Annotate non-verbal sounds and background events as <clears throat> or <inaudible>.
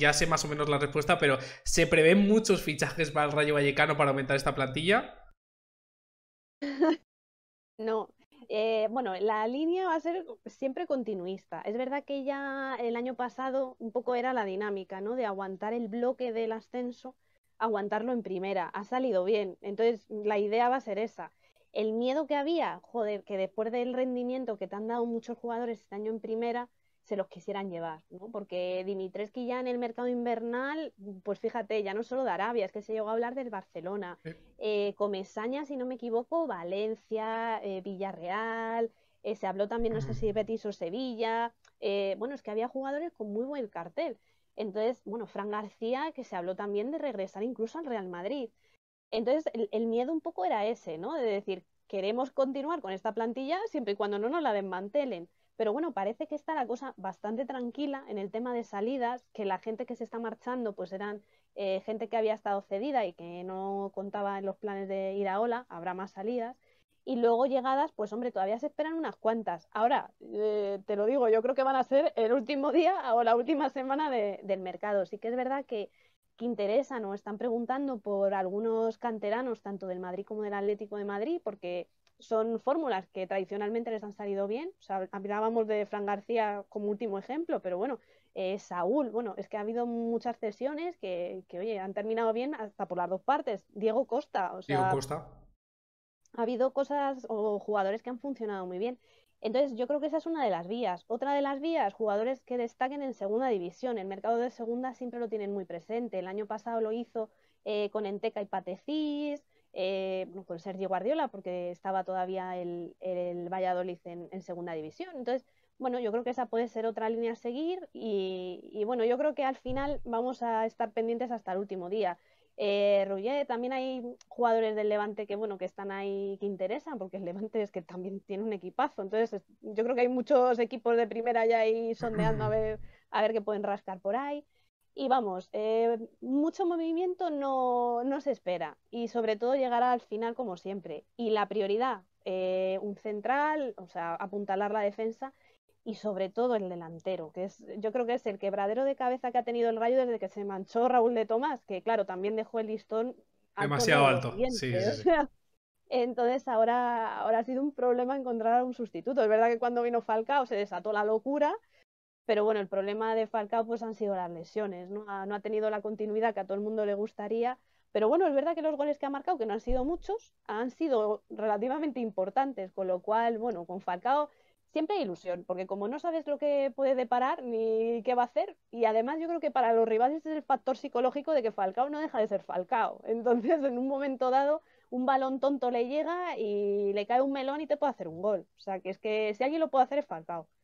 ya sé más o menos la respuesta, pero ¿se prevén muchos fichajes para el Rayo Vallecano para aumentar esta plantilla? <laughs> no. Eh, bueno, la línea va a ser siempre continuista. Es verdad que ya el año pasado un poco era la dinámica, ¿no? De aguantar el bloque del ascenso, aguantarlo en primera. Ha salido bien. Entonces, la idea va a ser esa. El miedo que había, joder, que después del rendimiento que te han dado muchos jugadores este año en primera, se los quisieran llevar, ¿no? Porque Dimitrescu ya en el mercado invernal, pues fíjate, ya no solo de Arabia, es que se llegó a hablar del Barcelona, eh, Comesaña, si no me equivoco, Valencia, eh, Villarreal, eh, se habló también, no sé si Betis o Sevilla, bueno, es que había jugadores con muy buen cartel. Entonces, bueno, Fran García, que se habló también de regresar incluso al Real Madrid. Entonces, el, el miedo un poco era ese, ¿no? De decir, queremos continuar con esta plantilla siempre y cuando no nos la desmantelen. Pero bueno, parece que está la cosa bastante tranquila en el tema de salidas, que la gente que se está marchando pues eran eh, gente que había estado cedida y que no contaba en los planes de ir a Ola, habrá más salidas. Y luego llegadas, pues hombre, todavía se esperan unas cuantas. Ahora, eh, te lo digo, yo creo que van a ser el último día o la última semana del mercado. Sí que es verdad que, que interesan o están preguntando por algunos canteranos, tanto del Madrid como del Atlético de Madrid, porque son fórmulas que tradicionalmente les han salido bien. O sea, hablábamos de Fran García como último ejemplo, pero bueno, eh, Saúl, bueno, es que ha habido muchas cesiones que, que, oye, han terminado bien hasta por las dos partes. Diego Costa, o sea, Diego Costa. Ha habido cosas o jugadores que han funcionado muy bien. Entonces, yo creo que esa es una de las vías. Otra de las vías, jugadores que destaquen en segunda división. El mercado de segunda siempre lo tienen muy presente. El año pasado lo hizo eh, con Enteca y Patecis. Eh, con Sergio Guardiola, porque estaba todavía el, Valladolid en, segunda división. Entonces, bueno, yo creo que esa puede ser otra línea a seguir y, bueno, yo creo que al final vamos a estar pendientes hasta el último día. Eh, también hay jugadores del Levante que bueno que están ahí que interesan, porque el Levante es que también tiene un equipazo. Entonces, yo creo que hay muchos equipos de primera ya ahí sondeando a <clears throat> ver, a ver qué pueden rascar por ahí y vamos, eh, mucho movimiento no, se espera y sobre todo llegará al final como siempre. Y la prioridad, eh, un central, o sea, apuntalar la defensa y sobre todo el delantero, que es yo creo que es el quebradero de cabeza que ha tenido el Rayo desde que se manchó Raúl de Tomás, que claro, también dejó el listón demasiado alto. ¿eh? <laughs> Entonces ahora, ahora ha sido un problema encontrar un sustituto. Es verdad que cuando vino Falcao se desató la locura pero bueno, el problema de Falcao pues han sido las lesiones, ¿no? Ha, no ha tenido la continuidad que a todo el mundo le gustaría. Pero bueno, es verdad que los goles que ha marcado, que no han sido muchos, han sido relativamente importantes, con lo cual, bueno, con Falcao siempre hay ilusión, porque como no sabes lo que puede deparar ni qué va a hacer, y además yo creo que para los rivales es el factor psicológico de que Falcao no deja de ser Falcao. <laughs> Entonces, en un momento dado, un balón tonto le llega y le cae un melón y te puede hacer un gol. O sea, que es que si alguien lo puede hacer es Falcao.